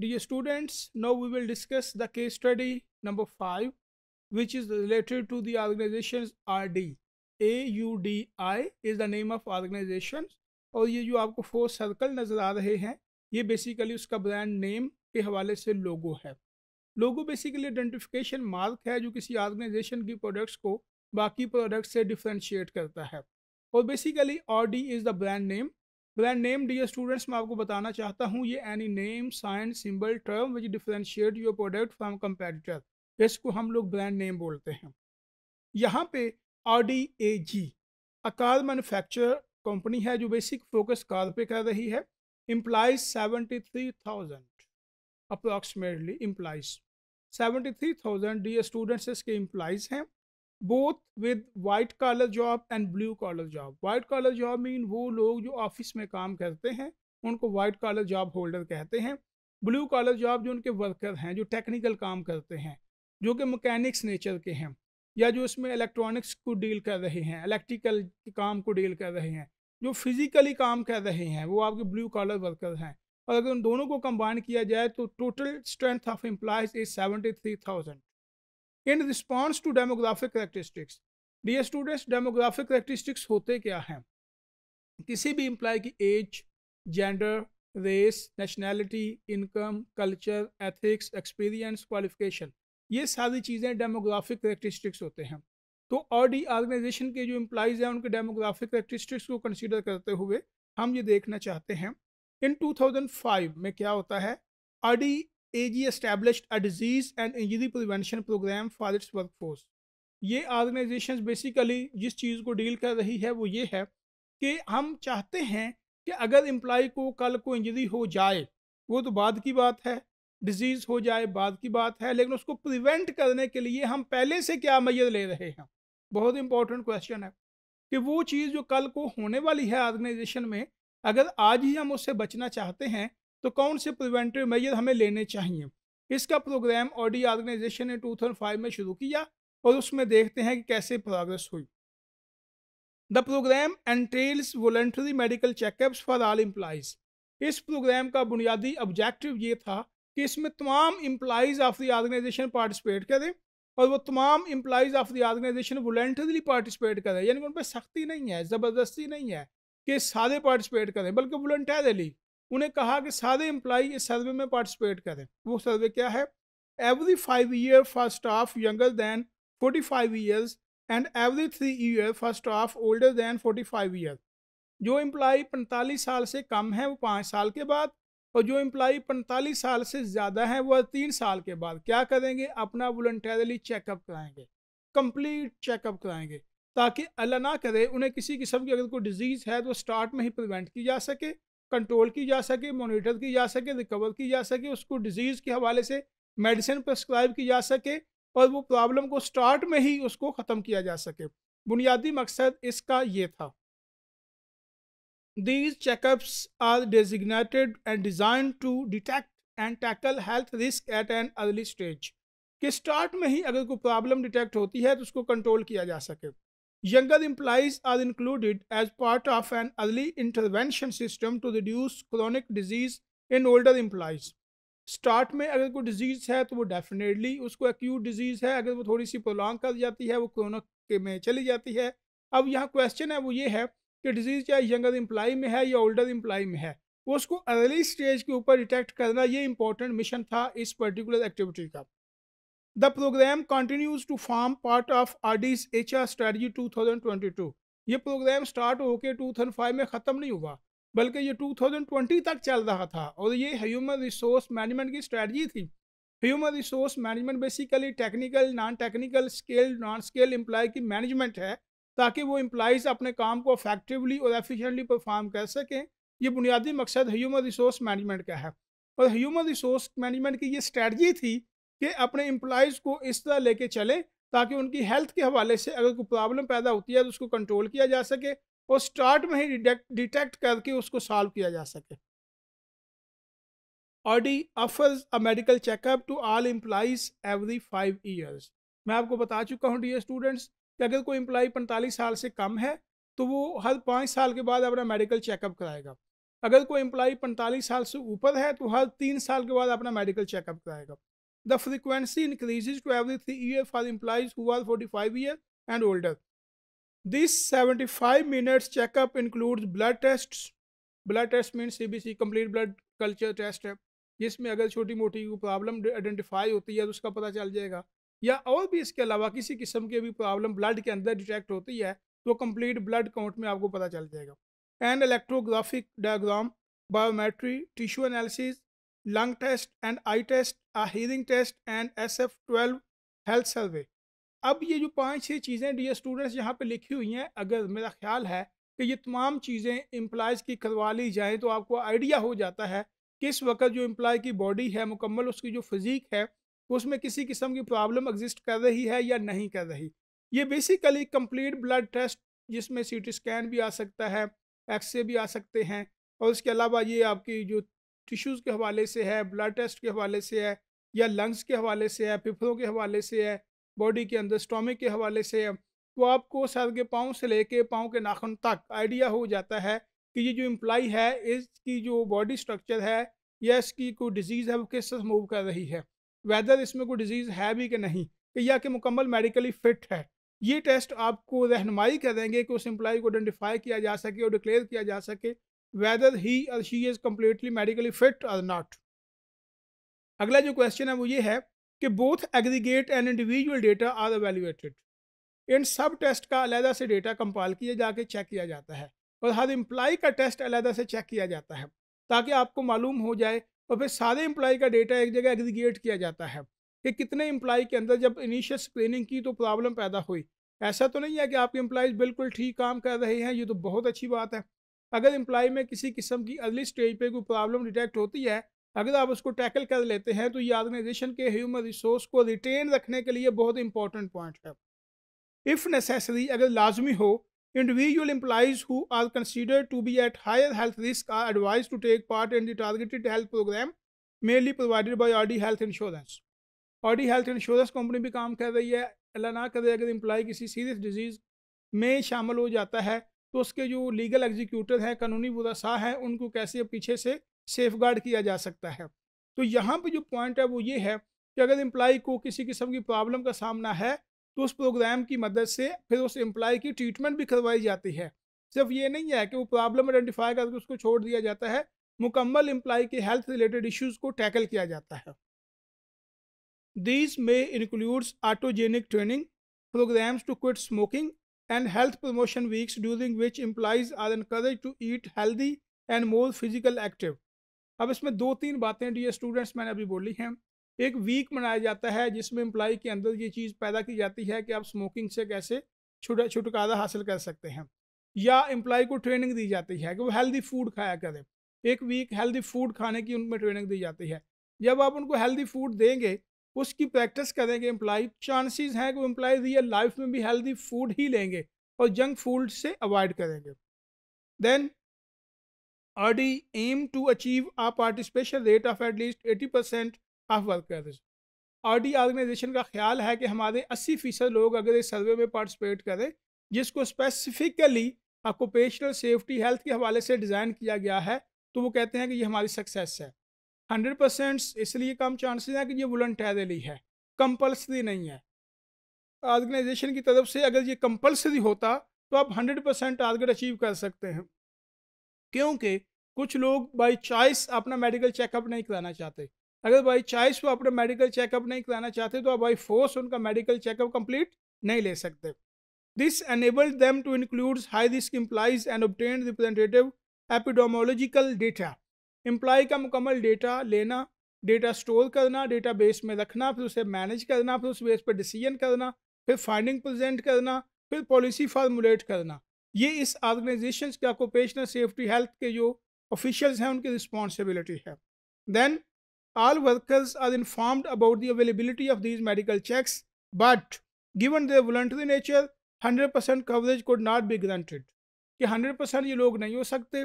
Dear students, now we will discuss the case study number 5 which is related to the organizations RD. AUDI is the name of organization और ये जो आपको four circle नज़र आ रहे हैं ये basically उसका ब्रांड नेम के हवाले से लोगो है लोगो बेसिकली आइडेंटिफिकेशन मार्क है जो किसी ऑर्गेनाइजेशन की प्रोडक्ट्स को बाकी प्रोडक्ट से डिफ्रेंशिएट करता है और basically Audi is the brand name then name dear students मैं आपको बताना चाहता हूँ ये any name sign symbol term which differentiate your product from competitor इसको हम लोग ब्रांड नेम बोलते हैं यहाँ पे आर डी ए जी अकार मैनुफैक्चर कंपनी है जो बेसिक फोकस कार पे कर रही है employees seventy three thousand approximately employees seventy three thousand dear students इसके इम्प्लाइज हैं both with white collar job and blue collar job white collar job mean वो लोग जो ऑफिस में काम करते हैं उनको वाइट कॉलर जॉब होल्डर कहते हैं ब्लू कॉलर जॉब जो उनके वर्कर हैं जो टेक्निकल काम करते हैं जो कि मकैनिक्स नेचर के हैं या जो इसमें इलेक्ट्रॉनिक्स को डील कर रहे हैं इलेक्ट्रिकल काम को डील कर रहे हैं जो फिज़िकली काम कर रहे हैं वो आपके ब्लू कॉलर वर्कर हैं और अगर उन दोनों को कंबाइन किया जाए तो total strength of employees is seventy three thousand in response to demographic characteristics dear students demographic characteristics होते क्या हैं किसी भी इम्प्लाय की age gender race nationality income culture ethics experience qualification ये सारी चीज़ें डेमोग्राफिक करेक्टरिस्टिक्स होते हैं तो और डी ऑर्गेनाइजेशन के जो इम्प्लाइज हैं उनके डेमोग्राफिक करेक्टरिस्टिक्स को कंसिडर करते हुए हम ये देखना चाहते हैं इन 2005 में क्या होता है Audi AG established a disease and injury prevention program for its workforce. ये ऑर्गेनाइजेशन बेसिकली जिस चीज़ को डील कर रही है वो ये है कि हम चाहते हैं कि अगर एम्प्लॉय को कल को इंजरी हो जाए वो तो बाद की बात है डिजीज़ हो जाए बाद की बात है लेकिन उसको प्रिवेंट करने के लिए हम पहले से क्या मैयर ले रहे हैं बहुत इंपॉर्टेंट क्वेश्चन है कि वो चीज़ जो कल को होने वाली है ऑर्गेनाइजेशन में अगर आज ही हम उससे बचना चाहते हैं तो कौन से प्रिवेंटिव मेजर हमें लेने चाहिए इसका प्रोग्राम ऑडी ऑर्गेनाइजेशन ने 2005 में शुरू किया और उसमें देखते हैं कि कैसे प्रोग्रेस हुई the program entails voluntary medical checkups for all employees इस प्रोग्राम का बुनियादी ऑब्जेक्टिव ये था कि इसमें तमाम employees of the organisation participate करें और वो तमाम employees of the organisation voluntarily participate करें यानी उन पर सख्ती नहीं है ज़बरदस्ती नहीं है कि सारे पार्टिसिपेट करें बल्कि वॉल्टरली उन्हें कहा कि सारे एम्प्लॉय इस सर्वे में पार्टिसिपेट करें वो सर्वे क्या है every five year first of younger than forty five years and every three year first of older than forty five year जो इम्प्लाई पैंतालीस साल से कम है वो पाँच साल के बाद और जो इम्प्लाई पैंतालीस साल से ज़्यादा है वह तीन साल के बाद क्या करेंगे अपना वॉल्टरली चेकअप कराएंगे कंप्लीट चेकअप कराएंगे ताकि अल्लाह ना करे उन्हें किसी किस्म की अगर कोई डिजीज़ है तो स्टार्ट में ही प्रिवेंट की जा सके कंट्रोल की जा सके मोनिटर की जा सके रिकवर की जा सके उसको डिजीज़ के हवाले से मेडिसिन प्रस्क्राइब की जा सके और वो प्रॉब्लम को स्टार्ट में ही उसको ख़त्म किया जा सके बुनियादी मकसद इसका ये था these checkups are designated and design to detect and tackle health risk at an early stage कि स्टार्ट में ही अगर कोई प्रॉब्लम डिटेक्ट होती है तो उसको कंट्रोल किया जा सके Younger employees are included as part of an early intervention system to reduce chronic disease in older employees. Start में अगर कोई डिजीज़ है तो वो डेफिनेटली उसको एक्यूट डिजीज़ है अगर वो थोड़ी सी प्रोलॉन्ग कर जाती है वो क्रोनक के में चली जाती है अब यहाँ क्वेश्चन है वो ये है कि डिजीज़ चाहे यंगर एम्प्लाई में है या ओल्डर एम्प्लाई में है उसको अर्ली स्टेज के ऊपर डिटेक्ट करना ये इंपॉर्टेंट मिशन था इस पर्टिकुलर एक्टिविटी का The program continues to form part of RD's HR Strategy 2022. ये प्रोग्राम स्टार्ट होकर 2005 में ख़त्म नहीं हुआ बल्कि ये 2020 तक चल रहा था और ये ह्यूमन रिसोर्स मैनेजमेंट की स्ट्रैटी थी human resource management basically technical non technical scale non scale employee की मैनेजमेंट है ताकि वो एम्प्लॉज अपने काम को अफेक्टिवली और एफिशिएंटली परफॉर्म कर सकें ये बुनियादी मकसद ह्यूमन रिसोर्स मैनेजमेंट का है और ह्यूमन रिसोर्स मैनेजमेंट की ये स्ट्रेटजी थी कि अपने एम्प्लॉयज़ को इस तरह लेके चलें ताकि उनकी हेल्थ के हवाले से अगर कोई प्रॉब्लम पैदा होती है तो उसको कंट्रोल किया जा सके और स्टार्ट में ही डिटेक्ट करके उसको सॉल्व किया जा सके Audi offers a medical checkup to all employees every five years मैं आपको बता चुका हूँ डी स्टूडेंट्स कि अगर कोई एम्प्लॉय पैंतालीस साल से कम है तो वो हर पाँच साल के बाद अपना मेडिकल चेकअप कराएगा अगर कोई एम्प्लॉय पैंतालीस साल से ऊपर है तो हर तीन साल के बाद अपना मेडिकल चेकअप कराएगा The frequency increases to every three years for employees who are 45 years and older. This 75 minutes checkup includes blood tests. Blood test means CBC, complete blood culture test है जिसमें अगर छोटी मोटी प्रॉब्लम आइडेंटिफाई होती है तो उसका पता चल जाएगा या और भी इसके अलावा किसी किस्म की भी प्रॉब्लम ब्लड के अंदर डिटेक्ट होती है तो कंप्लीट ब्लड काउंट में आपको पता चल जाएगा and electrographic diagram biometry tissue analysis lung test and eye test, a hearing test and SF12 health survey. अब ये जो पांच छह चीज़ें डी स्टूडेंट्स यहाँ पे लिखी हुई हैं अगर मेरा ख्याल है कि ये तमाम चीज़ें एम्प्लाइज की करवा ली जाएँ तो आपको आइडिया हो जाता है कि इस वक्त जो एम्प्लॉय की बॉडी है मुकम्मल उसकी जो फिज़ीक है उसमें किसी किस्म की प्रॉब्लम एग्जिस्ट कर रही है या नहीं कर रही ये बेसिकली कंप्लीट ब्लड टेस्ट जिसमें सी टी स्कैन भी आ सकता है एक्सरे भी आ सकते हैं और इसके अलावा ये आपकी जो टिश्यूज़ के हवाले से है ब्लड टेस्ट के हवाले से है या लंग्स के हवाले से है फिफड़ों के हवाले से है बॉडी के अंदर स्टोमिक के हवाले से है तो आपको सर के पाँव से लेके पाँव के नाखन तक आइडिया हो जाता है कि ये जो इम्प्लाई है इसकी जो बॉडी स्ट्रक्चर है या इसकी कोई डिजीज़ है वो किस तरह मूव कर रही है वेदर इसमें कोई डिजीज़ है भी कि नहीं या कि मुकम्मल मेडिकली फ़िट है ये टेस्ट आपको रहनमाई करेंगे कि उस एम्प्लॉय को आइडेंटिफाई किया जा सके और डिक्लेयर किया जा सके whether he or she is completely medically fit or not अगला जो क्वेश्चन है वो ये है कि both aggregate and individual data are evaluated in सब टेस्ट का अलहदा से डेटा कंपाल किया जाके चेक किया जाता है और हर इम्प्लाई का टेस्ट अलहदा से चेक किया जाता है ताकि आपको मालूम हो जाए और फिर सारे एम्प्लाई का डेटा एक जगह एग्रीगेट किया जाता है कि कितने एम्प्लाई के अंदर जब इनिशियल स्क्रीनिंग की तो प्रॉब्लम पैदा हुई ऐसा तो नहीं है कि आपके इम्प्लाईज बिल्कुल ठीक काम कर रहे हैं ये तो बहुत अच्छी बात है अगर इम्प्लाई में किसी किस्म की अर्ली स्टेज पे कोई प्रॉब्लम डिटेक्ट होती है अगर आप उसको टैकल कर लेते हैं तो ये ऑर्गेनाइजेशन के ह्यूमन रिसोर्स को रिटेन रखने के लिए बहुत इंपॉर्टेंट पॉइंट है इफ़ नेसेसरी अगर लाजमी हो individual employees who are consider to be at higher health risk are advise to take part in targeted health program mainly provided by Audi health insurance Audi health insurance company भी काम कर रही है अल्लाह ना करे अगर इम्प्लाई किसी serious disease में शामिल हो जाता है तो उसके जो लीगल एग्जीक्यूटर हैं कानूनी वसा हैं उनको कैसे पीछे से सेफ गार्ड किया जा सकता है तो यहाँ पर जो पॉइंट है वो ये है कि अगर एम्प्लॉय को किसी किस्म की प्रॉब्लम का सामना है तो उस प्रोग्राम की मदद से फिर उस एम्प्लॉ की ट्रीटमेंट भी करवाई जाती है सिर्फ ये नहीं है कि वो प्रॉब्लम आइडेंटिफाई करके उसको छोड़ दिया जाता है मुकम्मल एम्प्लॉय के हेल्थ रिलेटेड इश्यूज को टैकल किया जाता है दीज में includes autogenic training programs to quit smoking and health promotion weeks during which employees are encouraged to eat healthy and more physical active अब इसमें दो तीन बातें डी स्टूडेंट्स मैंने अभी बोली हैं एक वीक मनाया जाता है जिसमें एम्प्लॉय के अंदर ये चीज़ पैदा की जाती है कि आप स्मोकिंग से कैसे छुट छुटकारा हासिल कर सकते हैं या एम्प्लॉय को ट्रेनिंग दी जाती है कि वो हेल्दी फूड खाया करें एक वीक हेल्दी फूड खाने की उनमें ट्रेनिंग दी जाती है जब आप उनको हेल्दी फूड देंगे उसकी प्रैक्टिस करेंगे एम्प्लॉय चांसेस हैं कि एम्प्लॉय रियल लाइफ में भी हेल्दी फूड ही लेंगे और जंक फूड से अवॉइड करेंगे then Audi aim to achieve a participation rate of at least eighty percent of workers Audi organisation का ख्याल है कि हमारे अस्सी फीसद लोग अगर इस सर्वे में पार्टिसिपेट करें जिसको स्पेसिफिकली ऑक्यूपेशनल सेफ्टी हेल्थ के हवाले से डिज़ाइन किया गया है तो वो कहते हैं कि ये हमारी सक्सेस है हंड्रेड परसेंट इसलिए कम चांसेस हैं कि ये वॉल्टरली है कंपल्सरी नहीं है ऑर्गेनाइजेशन की तरफ से अगर ये कंपल्सरी होता तो आप हंड्रेड परसेंट टारगेट अचीव कर सकते हैं क्योंकि कुछ लोग बाई चॉइस अपना मेडिकल चेकअप नहीं कराना चाहते अगर बाई चॉइस वो अपना मेडिकल चेकअप नहीं कराना चाहते तो आप बाई फोर्स उनका मेडिकल चेकअप कंप्लीट नहीं ले सकते this enabled them to include high risk employees and obtain representative epidemiological data employee का मुकम्मल डेटा लेना डेटा स्टोर करना डेटा बेस में रखना फिर उसे मैनेज करना फिर उस बेस पर डिसीजन करना फिर फाइंडिंग प्रेजेंट करना फिर पॉलिसी फार्मूलेट करना ये इस ऑर्गेनाइजेशन के ऑक्यूपेशनल सेफ्टी हेल्थ के जो ऑफिशियल्स हैं उनकी रिस्पॉन्सिबिलिटी है then all workers are informed about the availability of these medical checks, but given their nature hundred 100% coverage could not be granted कि 100% ये लोग नहीं हो सकते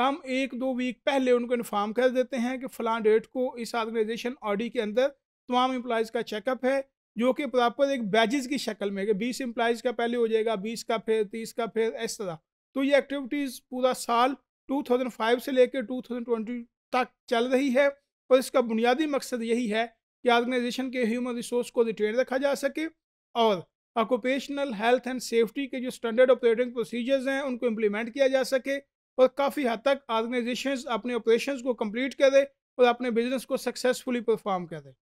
हम एक दो वीक पहले उनको इन्फॉर्म कर देते हैं कि फ़लाँ डेट को इस ऑर्गेनाइजेशन ऑडी के अंदर तमाम एम्प्लॉज़ का चेकअप है जो कि प्रॉपर एक बैजेस की शक्ल में है कि बीस एम्प्लॉज़ का पहले हो जाएगा बीस का फिर तीस का फिर इस तरह तो ये एक्टिविटीज़ पूरा साल 2005 से लेकर 2020 तक चल रही है और इसका बुनियादी मकसद यही है कि ऑर्गेनाइजेशन के ह्यूमन रिसोर्स को रिटेन रखा जा सके और ऑक्यूपेशनल हेल्थ एंड सेफ्टी के जो स्टैंडर्ड ऑपरेटिंग प्रोसीजर्स हैं उनको इम्प्लीमेंट किया जा सके और काफ़ी हद तक ऑर्गेनाइजेशंस अपने ऑपरेशंस को कंप्लीट कर दे और अपने बिजनेस को सक्सेसफुली परफॉर्म कर दे